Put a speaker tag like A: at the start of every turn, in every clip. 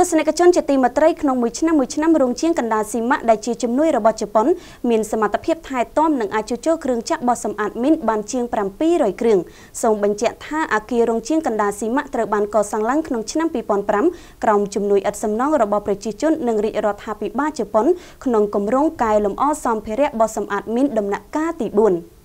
A: ស្សនិកជនជាទីមេត្រីក្នុងមួយឆ្នាំមួយឆ្នាំរោងជាងកណ្ដាលស៊ីម៉ាក់ដែលជាជំនួយរបស់ជប៉ុន មានសមត្ថភាពថែទាំនិងអាចជួសជុលគ្រឿងចក្របោះសម្អាតមីនបានជាង700គ្រឿងសូមបញ្ជាក់ថាអគាររោងជាងកណ្ដាលស៊ីម៉ាក់ត្រូវបានកសាងឡើងក្នុងឆ្នាំ2005ក្រោមជំនួយឥតសំណងរបស់ប្រជាជននិងរាជរដ្ឋាភិបាលជប៉ុន ក្នុងគម្រោងកែលម្អសម្ភារៈបោះសម្អាតមីនដំណាក់កាលទី4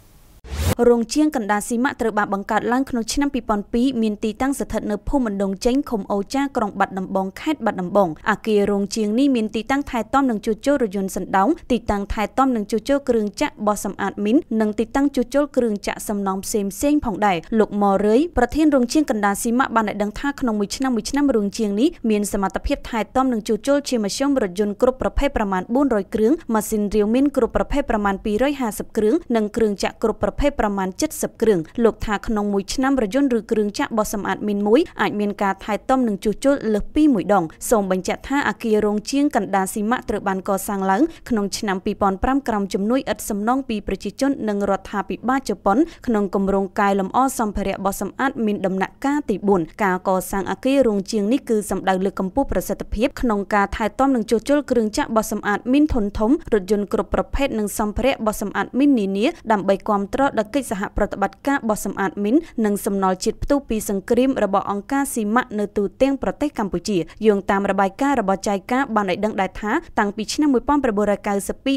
A: រោងជាងកណ្ដាលស៊ីម៉ាក់ត្រូវបានបង្កើតឡើងក្នុងឆ្នាំ2002មានទីតាំងស្ថិតនៅភូមិបណ្ដងចេញឃុំអូចាក្រុងបាត់ដំបងខេត្តបាត់ដំបងអគាររោងជាងនេះមានទីតាំងថែទាំនិងជួសជុលរថយន្តសណ្ដោងទីតាំងថែទាំនិងជួសជុលគ្រឿងចក្របោះសម្អាតមីននិងទីតាំងជួសជុលគ្រឿងចក្រសំណង់ផ្សេងផ្សេងផងដែរលោកម៉ររឿយប្រធានរោងជាងកណ្ដាលស៊ីម៉ាក់បានឲ្យដឹងថាក្នុងមួយឆ្នាំមួយឆ្នាំរោងជាងនេះមានសមត្ថភាពថែទាំនិងជួសជុលជាមធ្យមរថយន្តគ្រប់ប្រភេទប្រមាណ400គ្រឿងម៉ាស៊ីនរាវមីនគ្រប់ប្រភេទប្រមាណ250គ្រឿងនិងគ្រឿងចក្រគ្រប់ប្រភេទប្រមាណ70គ្រឿងលោកថាក្នុងមួយឆ្នាំរយន្តឬគ្រឿងចាក់បោះសម្អាតមីនមួយអាចមានការថែទាំនិងជួសជុលលើសពីមួយដងសូមបញ្ជាក់ថាអគាររោងជាងកណ្ដាលស៊ីម៉ាក់ត្រូវបានកសាងឡើងក្នុងឆ្នាំ2005ក្រោមជំនួយឥតសំណងពីប្រជាជននិងរដ្ឋាភិបាលជប៉ុនក្នុងគម្រោងកែលម្អសម្ភារៈបោះសម្អាតមីនដំណាក់កាលទី4ការកសាងអគាររោងជាងនេះគឺសម្ដៅលើកកម្ពស់ប្រសិទ្ធភាពក្នុងការថែទាំនិងជួសជុលគ្រឿងចាក់បោះសម្អាតមីនធនធំរថយន្តគ្រប់ប្រភេទនិងសម្ភារៈបោះសម្អាតមីននានាដើម្បីគ្រប់គ្រងដល់កិច្ចសហប្រតិបត្តិការបោះសម្អាតមីននិងសំណល់ជាតិផ្ទុះពីសង្គ្រាមរបស់អង្គការស៊ីម៉ាក់នៅទូទាំងប្រទេសកម្ពុជាយោងតាមរបាយការណ៍របស់ចៃការបានឲ្យដឹងដែរថាតាំងពីឆ្នាំ1992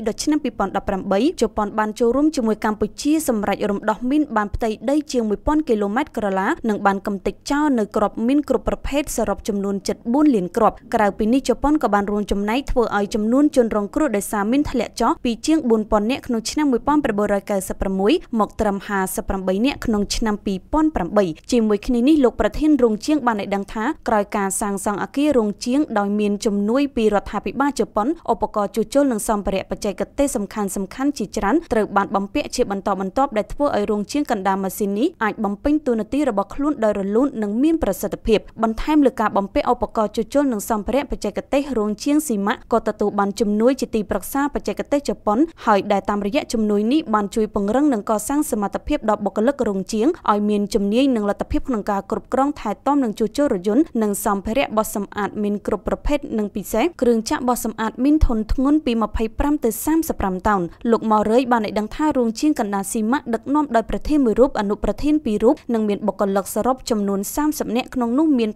A: ដល់ឆ្នាំ2018ជប៉ុនបានចូលរួមជាមួយកម្ពុជាសម្រាប់រំដោះមីនបានផ្ទៃដីជាង1000គីឡូម៉ែត្រក្រឡានិងបានកំទេចចោលនៅក្របមីនគ្រប់ប្រភេទសរុបចំនួន74លានគ្រាប់ក្រៅពីនេះជប៉ុនក៏បានរួមចំណែកធ្វើឲ្យចំនួនជនរងគ្រោះដោយសារមីនធ្លាក់ចុះពីជាង4000នាក់ក្នុងឆ្នាំ1996មកត្រត្រឹម58នាក់ក្នុងឆ្នាំ2008ជាមួយគ្នានេះលោកប្រធានរោងជាងបានឲ្យដឹងថាក្រោយការសាងសង់អគាររោងជាងដោយមានជំនួយពីរដ្ឋាភិបាលជប៉ុនឧបករណ៍ជួសជុលនិងសម្ភារៈបច្ចេកទេសសំខាន់សំខាន់ជាច្រើនត្រូវបានបំពាក់ជាបន្តបន្ទាប់ដែលធ្វើឲ្យរោងជាងកណ្ដាលម៉ាស៊ីននេះអាចបំពេញតួនាទីរបស់ខ្លួនដោយរលូននិងមានប្រសិទ្ធភាពបន្ថែមលើការបំពាក់ឧបករណ៍ជួសជុលនិងសម្ភារៈបច្ចេកទេសរោងជាងស៊ីម៉ាក់ក៏ទទួលបានជំនួយជាទីប្រឹក្សាបច្ចេកទេសជប៉ុនហើយដែលតាមរយៈជំនួយនេះបានជួយពង្រឹងនិងកសាងសមសមត្ថភាពដល់បុគ្គលិករោងជាងឲ្យមានជំនាញនិងលទ្ធភាពក្នុងការគ្រប់គ្រងថែទាំនិងជួសជុលរថយន្តនិងសម្ភារៈបោះសម្អាតមានគ្រប់ប្រភេទនិងពិសេសគ្រឿងចាក់បោះសម្អាតមានធនធ្ងន់ពី25ទៅ35តោនលោកម៉ូរ៉េបានឲ្យដឹងថារោងជាងកណ្ដាលស៊ីម៉ាក់ដឹកនាំដោយប្រធានមួយរូបអនុប្រធានពីររូបនិងមានបុគ្គលិកសរុបចំនួន30នាក់ក្នុងនោះមាន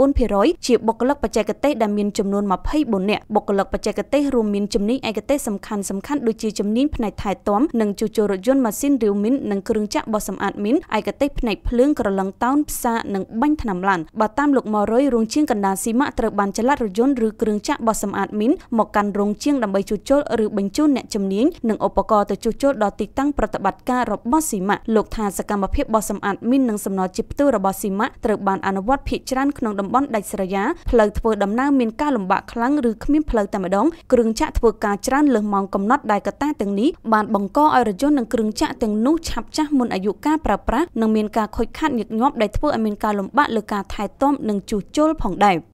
A: 89%ជាបុគ្គលិកបច្ចេកទេសដែលមានចំនួន24នាក់បុគ្គលិកបច្ចេកទេសរួមមានជំនាញឯកទេសសំខាន់ៗដូចជាជំនាញផ្នែកថែទាំនិងជួសជុលរថយន្តម៉ាស៊ីនរាវមីមីននិងគ្រឿងចាក់បោះសម្អាតមីនឯកទេសផ្នែកភ្លើងក្រឡឹងតោនផ្សានិងបាញ់ថ្នាំឡានបើតាមលោកម៉ូរុយរោងជាងកណ្ដាលស៊ីម៉ាក់ត្រូវបានចល័តរយន្តឬគ្រឿងចាក់បោះសម្អាតមីនមកកាន់រោងជាងដើម្បីជួសជុលឬបញ្ជូនអ្នកជំនាញនិងឧបករណ៍ទៅជួសជុលដល់ទីតាំងប្រតិបត្តិការរបស់ស៊ីម៉ាក់លោកថាសកម្មភាពបោះសម្អាតមីននិងសំណល់ជាផ្ទុះរបស់ស៊ីម៉ាក់ត្រូវបានអនុវត្តភាគច្រើនក្នុងតំបន់ដាច់ស្រយាលផ្លូវធ្វើដំណើរមានការលំបាកខ្លាំងឬគ្មានផ្លូវតែម្ដងគ្រឿងចាក់ធ្វើការច្រើនលើសម៉ោងកំណត់ដែលកត្តាទាំងនេះបានបង្កឲ្យរយន្តនិងគ្រឿងចាក់ទាំងនោះឆាប់ចាស់មុនអាយុការប្រើប្រាស់និងមានការខូចខាតញឹកញាប់ដែលធ្វើឲ្យមានការលំបាកលើការថែទាំនិងជួសជុលផងដែរ។